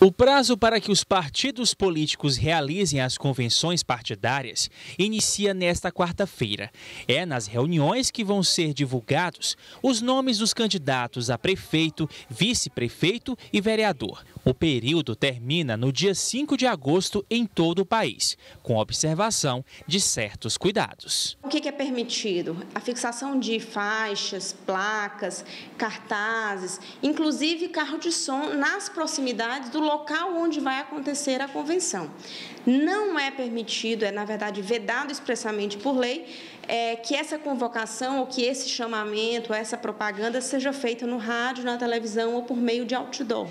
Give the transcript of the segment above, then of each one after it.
O prazo para que os partidos políticos realizem as convenções partidárias inicia nesta quarta-feira. É nas reuniões que vão ser divulgados os nomes dos candidatos a prefeito, vice-prefeito e vereador. O período termina no dia 5 de agosto em todo o país, com observação de certos cuidados. O que é permitido? A fixação de faixas, placas, cartazes, inclusive carro de som nas proximidades do local onde vai acontecer a convenção. Não é permitido, é na verdade vedado expressamente por lei, é, que essa convocação ou que esse chamamento, essa propaganda seja feita no rádio, na televisão ou por meio de outdoor.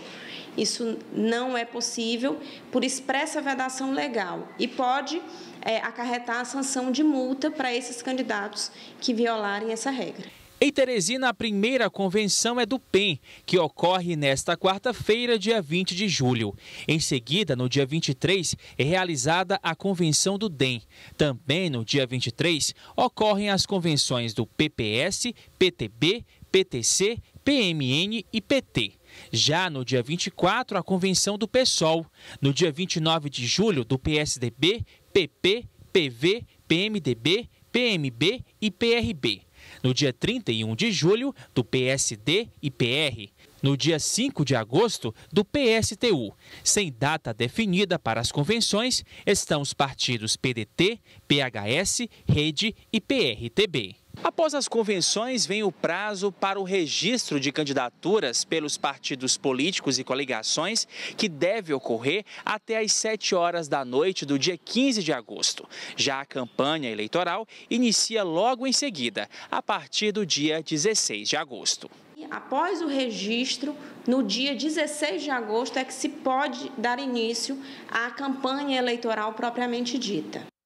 Isso não é possível por expressa vedação legal e pode é, acarretar a sanção de multa para esses candidatos que violarem essa regra. Em Teresina, a primeira convenção é do PEN, que ocorre nesta quarta-feira, dia 20 de julho. Em seguida, no dia 23, é realizada a convenção do DEM. Também no dia 23, ocorrem as convenções do PPS, PTB, PTC, PMN e PT. Já no dia 24, a convenção do PSOL. No dia 29 de julho, do PSDB, PP, PV, PMDB, PMB e PRB no dia 31 de julho, do PSD e PR, no dia 5 de agosto, do PSTU. Sem data definida para as convenções, estão os partidos PDT, PHS, Rede e PRTB. Após as convenções, vem o prazo para o registro de candidaturas pelos partidos políticos e coligações, que deve ocorrer até às 7 horas da noite do dia 15 de agosto. Já a campanha eleitoral inicia logo em seguida, a partir do dia 16 de agosto. Após o registro, no dia 16 de agosto, é que se pode dar início à campanha eleitoral propriamente dita.